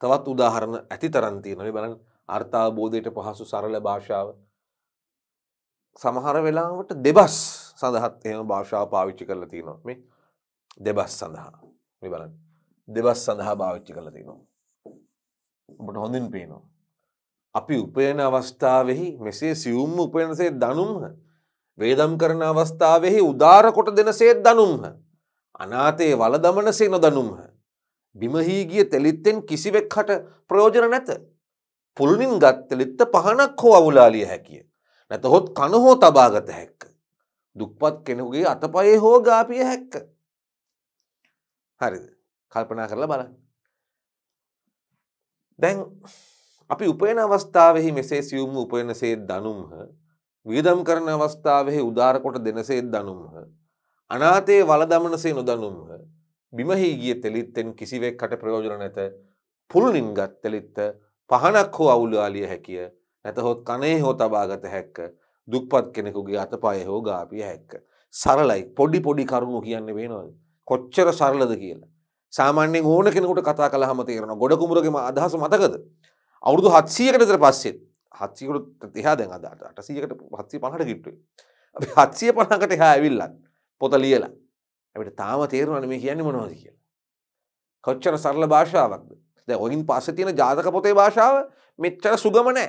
තවත් උදාහරණ ඇති තරම් තියෙනවා. මේ බලන්න අර්ථාවබෝධයට පහසු සරල භාෂාව. සමහර වෙලාවට දෙබස් සඳහත් එහෙම භාෂාව පාවිච්චි කරලා තියෙනවා. මේ දෙබස් සඳහා. මේ බලන්න. දෙබස් සඳහා පාවිච්චි කරලා තියෙනවා. ඔබට හොඳින් පේනවා. අපි උපයන අවස්ථාවෙහි මෙසේ සියුම්ම උපයනසේ දනුම්හ. වේදම් කරන අවස්ථාවෙහි උදාරකොට දෙනසේ දනුම්හ. අනාතයේ වලදමනසේ නොදනුම්හ. බිමහීගිය තෙලිත්තෙන් කිසිවෙක් හට ප්‍රයෝජන නැත. පුළනින් ගත් තෙලිත්ත පහනක් හෝ අවුලාලිය හැකිය. නැතහොත් කනහෝ තබාගත හැක්ක. දුක්පත් කෙනෙකුගේ අතපයේ හෝ ගාපිය හැක්ක. හරිද කල්පනා කරලා බලන්න. දැන් අපි උපයන අවස්ථාවෙහි මෙසේ සියුම් උපයන සේත් දනුම්හ වියදම් කරන අවස්ථාවෙහි උදාරකොට දෙනසේත් දනුම්හ අනාතයේ වලදමනසේ නොදනුම්හ බිමහි ගිය තෙලිත්තෙන් කිසිවෙක්කට ප්‍රයෝජන නැත පුළුලින් ගත් තෙලිත්ත පහනක් හෝ අවුලාලිය හැකිය නැතහොත් කනේ හෝ තබාගත හැක්ක දුක්පත් කෙනෙකුගේ අතපය හෝ ගාපිය හැක්ක සරලයි පොඩි පොඩි කරුණු කියන්න වෙනවද කොච්චර සරලද කියලා සාමාන්‍යෙන් ඕන කෙනෙකුට කතා කළහම තේරෙන ගොඩ කුඹරගේම අදහස මතකද අවුරුදු හත්සීයකට විතර පස්සෙත් හත්සීකට එහා දැන් අද අටසීයකට හත්සී පහට කිට්ටුවේ අපි හත්සිය පණකට එහා ඇවිල්ලත් පොත ලියලා ඇට තාම තේරුවන මේ කියන්නේ මොනවද කියලා කොච්චර සරල භාෂාවක්ද දැ ඔයින් පස තියෙන ජාතක පොතේ භාෂාව මෙච්චර සුගම නෑ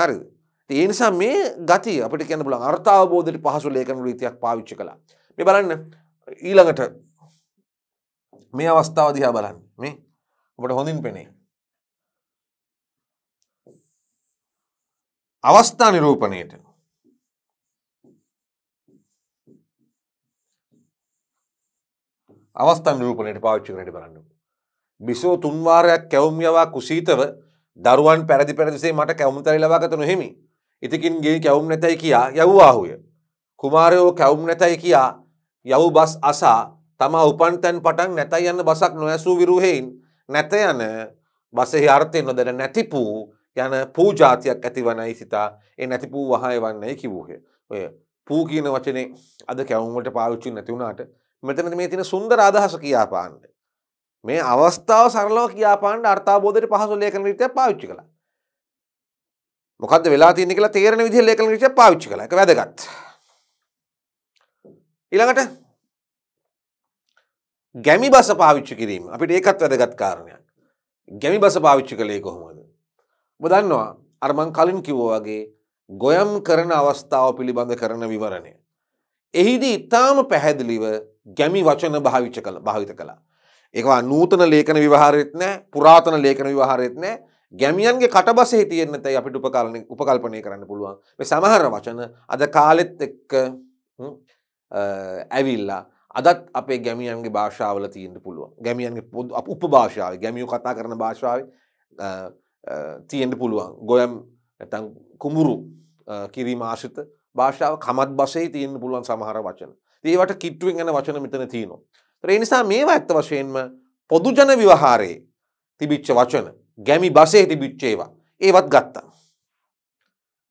හරිද ඒනිසා මේ ගති අපට කියන පුල අර්ථාවබෝධයට පහසු ලේකන රීතියක් පාවිච්චි කළා මේ බලන්න ඊළඟට මේ අවස්ථාව දිහා බලන්න මේ ඔබට හොඳින් පෙනේ අවස්ථා නිරූපණයට අවස්ථා නිරූපණයට පාවිච්චි කරනට බලන්න. බිසෝ තුන්වාරයක් කැවුම්යවා කුසීතව දරුවන් පැරදි පැරදිසේ මට කැවුම්තරි ලබාගත නොහෙමි. ඉතිකින්ගේ කැවුම් නැතැයි කියා යව්වාහුය. කුමාරයෝ කැවුම් නැතැයි කියා යව් බස් අසා තමා උපන්තැන් පටන් නැතයි යන්න බසක් නොඇසූ විරුහෙයින් නැත යන බසෙහි අර්ථය නොදැන නැතිපූ යන පූජාතියක් ඇතිවනයි සිතා එ නැති පූ වහය වන්නේ කිවූහය. ඔය පූ කියන වචනේ අද කැවුමට පාවිච්චි නැතිවුණට මෙතන මේ තින සුන්දර අදහස කියාපාන්ට. මේ අවස්ථාව සරලව කියාපාන්ට අර්ථබෝධයට පහසු ලේකන රීතය පාවිච්චි කළ. මොකද වෙලා තියනෙ කියලා තේරණ විදි ලේකන රීච පාච්චි කළ එක වැදගත්. ඉළඟට ගැමි බස පාවිච්චි කිරීම අපිට ඒකත් වැදගත් කාරණයක් ගැමි බස පාවිච්චි කළේ කොහොමද බදන්නවා අර්මං කලින් කිව්ෝ වගේ ගොයම් කරන අවස්ථාව පිළිබඳ කරන විවරණය. එහිදී ඉතාම පැහැදිලිව ගැමි වචන භාවිච කළ භාවිත කළා. ඒවා නූතන ලේකන විවාහරෙත් නෑ පුරාතන ලේකන විවාහරෙත් නෑ ගැමියන්ගේ කටබසෙහි තියෙන්න තැයි අපිට උපකාලන උපකල්පනය කරන්න පුළුවන් මේ සමහර වචන අද කාලෙත් එක්ක ඇවිල්ලා අදත් අපේ ගැමියන්ගේ භාෂාවල තියෙන්ට පුළුවන් ගැමියන්ගේ පොද් උප භාෂාව ගැමියු කතා කරන භාෂාව තියෙන්ට පුළුවන් ගොයම් ඇතන් කුමුරු කිරීම ආශිත භාෂාව කමත් බසේ තියෙන් පුළුවන් සමහර වචන ඒවට කිට්ටුවෙන් ගැන වචන මෙතන තියෙනවා. රේනිසා මේවා ඇත්ත වශයෙන්ම පොදුජන විවහාරයේ තිබිච්ච වචන ගැමි බසේ තිබිච්චේවා ඒවත් ගත්තා.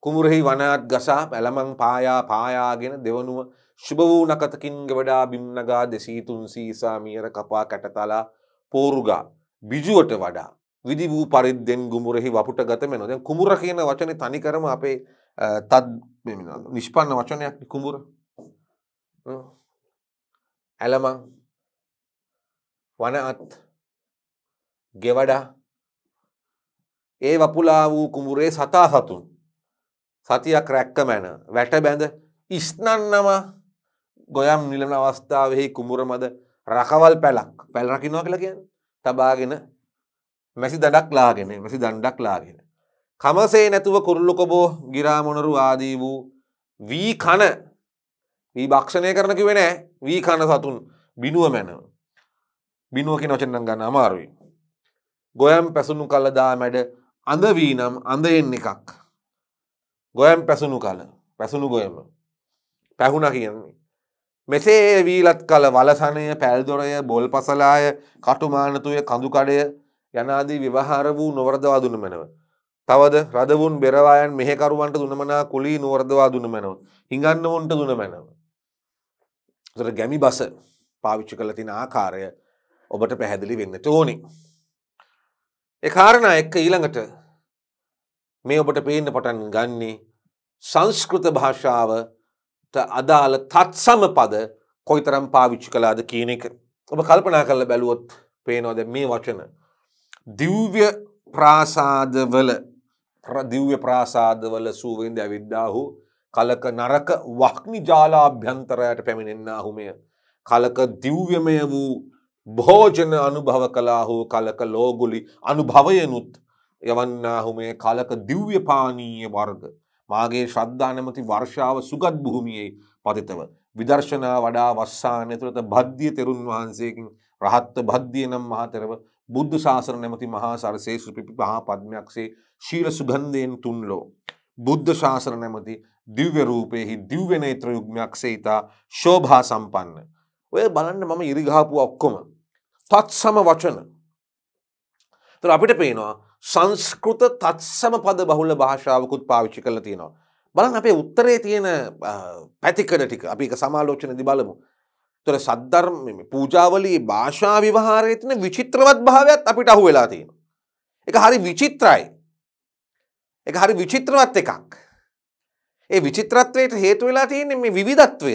කුමුරෙහි වනාත් ගසා පැළමං පායා පායාගෙන දෙවනුව ශුභ වූ නකතකින්ග වඩා බිම්නගා දෙසීතුන් සීසා මියර කපා කැටතලා පෝරුගා බිජුවට වඩා විදි වූ පරිද්දෙන් ගුමුරෙහි වපුට ගතමෙන දැන් කුමුර කියන වචනේ තනිකරම අපේ තත් නිෂ්පන්න වචනයක් කුමුර ඇලමං වනත් ගෙවඩා ඒ වපුලා වූ කුමුරේ සතා සතුන් සතියක් රැක්ක මැන වැට බැඳ ඉස්නන්නම ගොයම් නිලන අවස්ථාවෙහි කුමුර මද රකවල් පැලක් පැල්රකිනවා කියලා කියන්න තබාගෙන මැසි දඩක් ලාගෙන මැසි දණ්ඩක් ලාගෙන. කමසේ නැතුව කුරුල්ලොකොබෝ ගිරාමොනරු ආදී වූ වී කන වී භක්ෂණය කරන කිවේ නෑ වී කන සතුන් බිනුව මැනව. බිනුවකි නොචෙන්නම් ගන්න අමාරුයි. ගොයම් පැසුණු කලදා මැඩ අඳ වී නම් අඳයෙන් එකක්. ගොයම් පැසුණු කල පැසුණු ගොයම පැහුණ කියන්නේ. මෙසේ වීලත් කල වලසනය පැල්දොරය බොල් පසලාය කටුමානතුය කඳුකඩය යනාදී විවහාර වූ නොවරදවා දුන්න මැනව. තවද රදවුන් බෙරවායන් මෙහෙකරුවන්ට දුනමනා කුලී නොවරදවා දුන්න මැනව. හිඟන්නවොන්ට දුන මැනව. තොර ගැමි බස පාවිච්චි කළ තින ආකාරය ඔබට පැහැදිලි වෙන්නට ඕනි. ඒ කාරණා එක්ක ඊළඟට මේ ඔබට පේන්න පටන් ගන්නේ සංස්කෘත භාෂාවට අදාළ තත්සම පද කොයිතරම් පාවිච්චි කළාද කියන එක. ඔබ කල්පනා කරලා බැලුවොත් පේනවාද මේ වචන දිව්‍ය ප්‍රාසාදවල දිව්‍ය ප්‍රාසාදවල සූවෙන්ද ඇවිද්දාහු කලක නරක වක්නි ජාලාභ්‍යන්තරයට පැමිණෙන්න්නාහුමය. කලක දිව්‍යමය වූ භෝජන අනුභව කලාහු කලක ලෝගුලි අනුභවයනුත් යවන්නාහුමේ කලක දිව්‍යපානීය වර්ග. මාගේ ශ්‍රද්ධානමති වර්ෂාව සුගත් භූමියයි පතිතව. විදර්ශනා වඩා වස්සාන තුළත බද්ධිය තෙරුන් වහන්සේකින් රහත්ත භද්දිය නම් මහතරව බුද්ධ ශාසන නැමති මහා සරසේ සුපිපි මහා පද්මයක්සේ ශීල සුගන්ධයෙන් තුන්ලෝ. බුද්ධ ශාසන නැමති දිව්‍ය රූපයෙහි දිව්‍යනේත්‍ර යුග්මයක් සේතා ශෝභා සම්පන්න. ඔය බලන්න මම ඉරිගාපු ඔක්කොම. තත්සම වචන. තර අපිට පේනවා සංස්කෘත තත්සම පද බහුල භාෂාවකුත් පාවිච්චි කළ තියෙනවා. බලන් අපේ උත්තරේ තියෙන පැතිකඩ ටික අපි එක සමාලෝචන දි බලමු තොර සද්ධර්ම පූජාවලී භාෂා විවහාරය තින විචිත්‍රවත් භාවයක් අපිට අහු වෙලා තියෙන. එක හරි විචිත්‍රයි. එක හරි විචිත්‍රවත් එකක්. ඒ විචිත්‍රත්වයට හේතු වෙලා තියෙන්නේ මේ විවිධත්වය.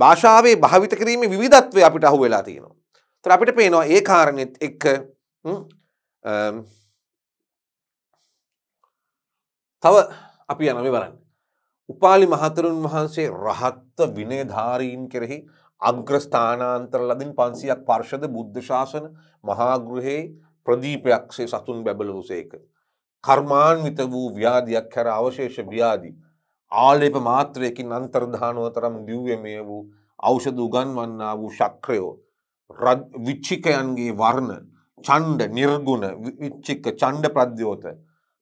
භාෂාවේ භාවිත කිරීමේ විවිධත්වය අපිට අහු වෙලා තියෙනවා. තොර අපිට පේනවා ඒ කාරණෙත් එක්ක තව අපි යනම බලන්න. උපාලි මහතරුන් වහන්සේ රහත්ව විනයධාරීන් කෙරෙහි අග්‍රස්ථානාන්තර ලදින් පන්සියක් පර්ෂද බුද්ධ ශාසන මහාගෘහයේ ප්‍රදීපයක්සේ සතුන් බැබලූ සේක. කර්මාන්විත වූ ව්‍යාධයක් හැර අවශේෂ ව්‍යාදි. ආලේප මාත්‍රයකින් අන්තර්ධානුව තරම් දිව්‍යමය වූ අෞෂධ උගන්වන්නා වූ ශක්‍රයෝ. විච්චිකයන්ගේ වර්ණ චණ්ඩ නිර්ගුණ විච්චික චණ්ඩ ප්‍රද්‍යෝත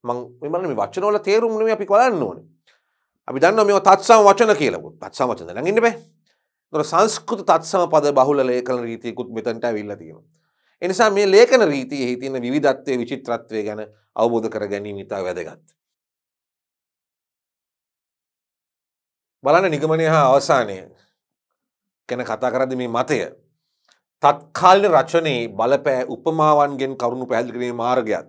මං මෙමල මේ වචනෝල තේරුම් නෙමෙයි අපි බලන්න ඕනේ අපි දන්න මේ තත්සම වචන කියලකුත් පත්සම වචන ලඟන්න බෑ නොට සංස්කෘත තත්සම පද බහුල ලේකන රීතියකුත් මෙතන්ට විල්ලතිීම. එනිසා මේ ලේකන රීතිය හිතින විධත්වය විචිත්‍රත්වය ගැන අවබෝධ කර ගැනීම ඉතා වැදගත්. බලන නිගමනය හා අවසානය කැන කතා කරද මේ මතය තත්කාල්න රචනයේ බලපෑ උපමාවන්ගෙන් කරුණු පැල්ගනේ මාර්ගයක්.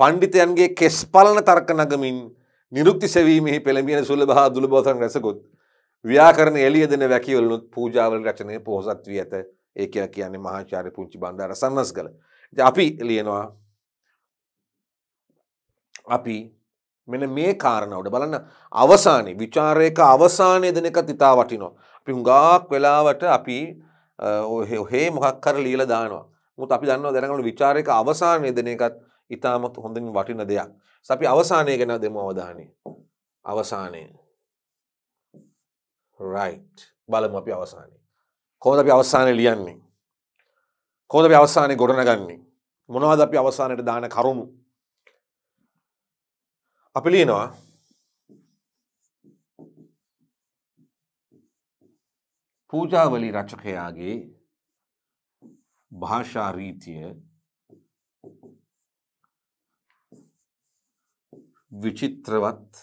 පණ්ඩිතයන්ගේ කෙස් පලන තර්ක නගමින් නිරුක්ති සැවීමෙහි පෙළඹියෙන සුලභ හා දුලබවතන් රැසකුත් ව්‍යාකරණ එළිය දෙන වැකිවලුත් පූජාවල රචනය පොහොසත් වී ඇත ඒ කියලා කියන්නේ මහාචාර්ය පුංචි බණ්ඩාර සන්නස්ගල. ඉතින් අපි ලියනවා අපි මෙන්න මේ කාරණා උඩ බලන්න අවසානයේ ਵਿਚාරයක අවසානයේ දෙන එක තිතා වටිනවා. අපි හුඟක් වෙලාවට අපි ඔහේ මොකක් කර ලියලා දානවා. මොකද අපි දන්නවා දැනගන්න විචාරයක අවසානයේ දෙන එකත් ඉතාමත් හොඳින් වටින දෙයක්. අපි අවසානය ගැන දෙමු අවධානය අවසානය රයිට් බලම අපි අවසානය කොහොද අපි අවසානය ලියන්නේ කොහොද අපි අවසානය ගොඩනගන්නේ මොනවද අපි අවසානයට දාන කරුණු අපි ලියනවා පූජාවලි රචකයාගේ භාෂා රීතිය විචිත්‍රවත්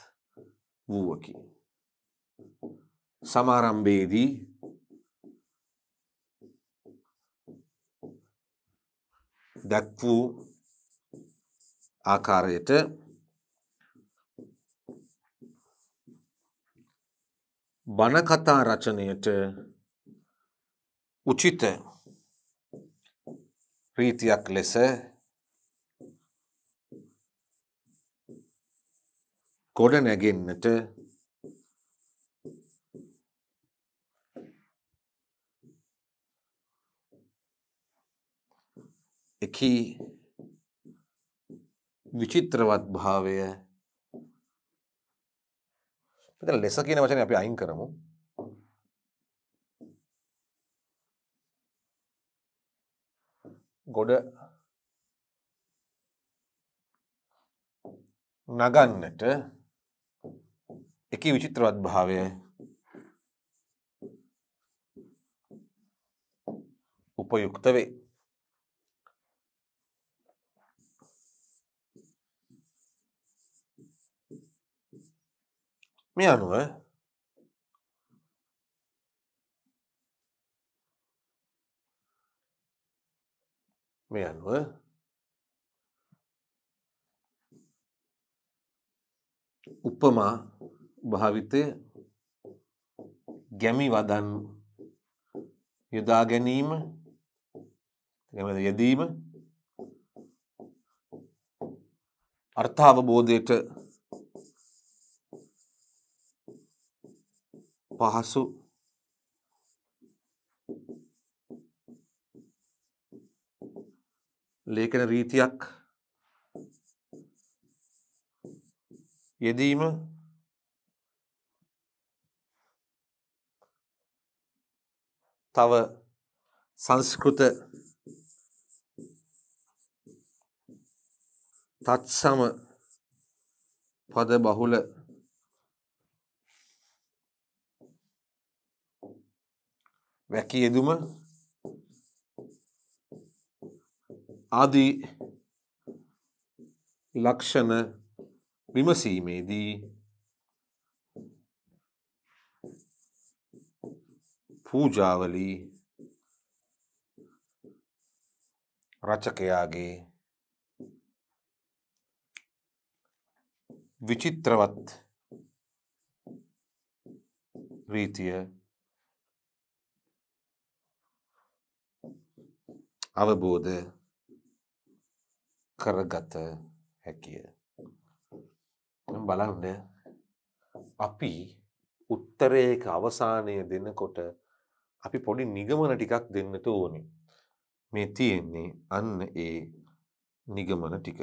වූවකි. සමාරම්භයේදී දැක්වූ ආකාරයට බණකතා රචනයට උචිත ප්‍රීතියක් ලෙස ගොඩ නැගෙන්නට එකී විචිත්‍රවත් භාවය මෙතන ලෙස කියන වචනේ අපි අයින් කරමු ගොඩ නගන්නට इति विचित्रवद्भावे उपयुक्तवे Mi anno, eh? Mi anno, eh? उपमा භාවිතය ගැමි වදන් යොදා ගැනීම යෙදීම අර්ථාවබෝධයට පහසු ලේඛන රීතියක් යෙදීම තව සංස්කෘත තත්සම පද බහුල වැකි යෙදුම ආදී ලක්ෂණ විමසීමේදී පූජාවලි රචකයාගේ විචිත්‍රවත් රීතිය අවබෝධ කරගත හැකිය. බලන්න අපි උත්තරයක අවසානය දෙනකොට අපි පොඩි නිගමන ටිකක් දෙන්නට ඕනි. මේ තියෙන්නේ අන්න ඒ නිගමන ටික.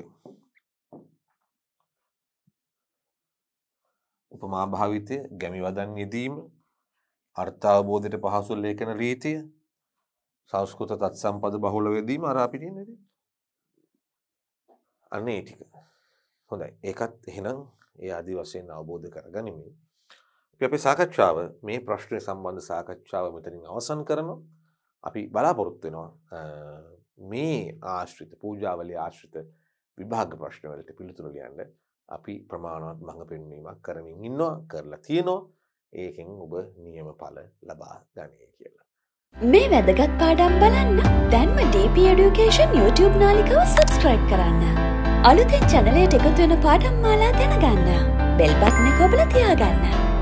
උපමා භාවිතය ගැමි වදන් යෙදීම අර්ථාවබෝධයට පහසු ලේඛන රීතිය සංස්කෘත තත්සම්පද බහුල වෙදීම අර අපිට ඉන්නේ ඉතින් අන්න ඒ ටික හොඳයි ඒකත් එහෙනම් ඒ ආදි වශයෙන් අවබෝධ කරගනිමින් අපි සාකච්ඡාව මේ ප්‍රශ්නය සම්බන්ධ සාකච්ඡාව මෙතනින් අවසන් කරන අපි බලාපොරොත්තු වෙනවා මේ ආශ්‍රිත පූජාවලි ආශ්‍රිත විභාග ප්‍රශ්නවලට පිළිතුරු ලියන්න අපි ප්‍රමාණවත් මඟ පෙන්වීමක් කරමින් ඉන්නවා කරලා තියෙනවා ඒකෙන් ඔබ නියම පල ලබා ගනය කියලා. මේ වැදගත් පාඩම් බලන්න දැන්ම DP Education YouTube නාලිකව සබස්ක්‍රයිබ් කරන්න. අලුතෙන් චනලයට එකතු වෙන පාඩම් මාලා දැනගන්න. බෙල්බත්න කොබල තියාගන්න.